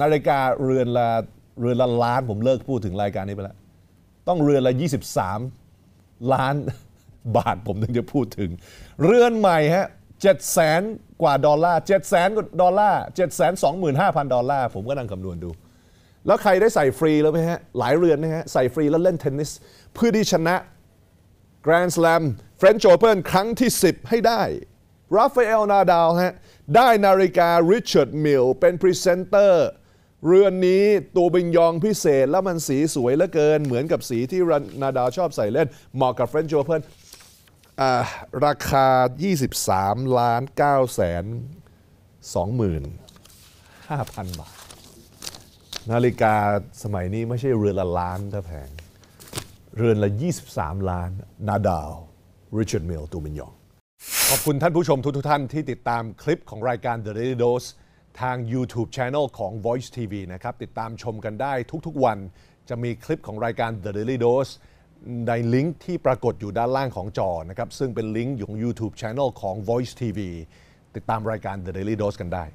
นาฬิกาเรือนละเรือนละล้าน ผมเลิกพูดถึงรายการนี้ไปแล้วต้องเรือนละ 23 ล้านบาทผมถึงจะพูดถึง เรือนใหม่ฮะเจ็ดแสนกว่าดอลลาร์เจ็ดแสนดอลลาร์เจ็ดแสนสองหมื่นห้าพันดอลลาร์ผมก็นั่งคำนวณดู แล้วใครได้ใส่ฟรีแล้วไหมฮะหลายเรือนนะฮะใส่ฟรีแล้วเล่นเทนนิส เพื่อที่ชนะ Grand Slam French Open ครั้งที่ 10 ให้ได้ราฟาเอลนาดาวฮะได้นาฬิการิชาร์ดมิลเป็นพรีเซนเตอร์ เรือนนี้ตัวบิงยองพิเศษแล้วมันสีสวยเหลือเกิน เหมือนกับสีที่รนาดาวชอบใส่เล่นเหมาะกับเฟรนช์โอเพ่นราคา 23 ล้าน9แสน2หมื่น5,000 บาท นาฬิกาสมัยนี้ไม่ใช่เรือนละล้านถ้าแพง เรือนละ 23 ล้านนาดาวริชาร์ดมิลตูบิงยองขอบคุณท่านผู้ชมทุกท่านที่ติดตามคลิปของรายการ The Daily Dose ทาง YouTube Channel ของ Voice TV นะครับติดตามชมกันได้ทุกๆวันจะมีคลิปของรายการ The Daily Dose ในลิงก์ที่ปรากฏอยู่ด้านล่างของจอนะครับซึ่งเป็นลิงก์ของ YouTube Channel ของ Voice TV ติดตามรายการ The Daily Dose กันได้